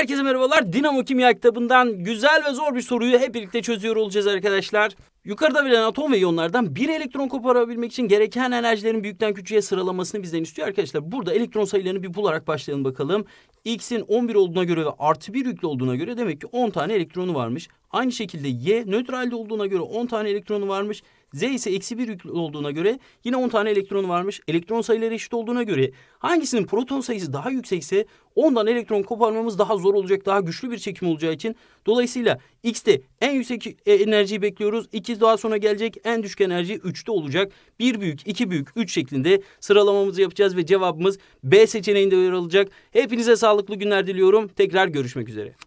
Herkese merhabalar. Dinamo Kimya kitabından güzel ve zor bir soruyu hep birlikte çözüyor olacağız arkadaşlar. Yukarıda verilen atom ve iyonlardan bir elektron koparabilmek için gereken enerjilerin büyükten küçüğe sıralamasını bizden istiyor arkadaşlar. Burada elektron sayılarını bir bularak başlayalım bakalım. X'in 11 olduğuna göre ve artı 1 yüklü olduğuna göre demek ki 10 tane elektronu varmış. Aynı şekilde Y nötralde olduğuna göre 10 tane elektronu varmış. Z ise eksi 1 yüklü olduğuna göre yine 10 tane elektronu varmış. Elektron sayıları eşit olduğuna göre hangisinin proton sayısı daha yüksekse ondan elektron koparmamız daha zor olacak, daha güçlü bir çekim olacağı için. Dolayısıyla X'te en yüksek e, enerjiyi bekliyoruz. 8 daha sonra gelecek. En düşük enerji 3'te olacak. 1 büyük, 2 büyük, 3 şeklinde sıralamamızı yapacağız ve cevabımız B seçeneğinde yer alacak. Hepinize sağlıklı günler diliyorum. Tekrar görüşmek üzere.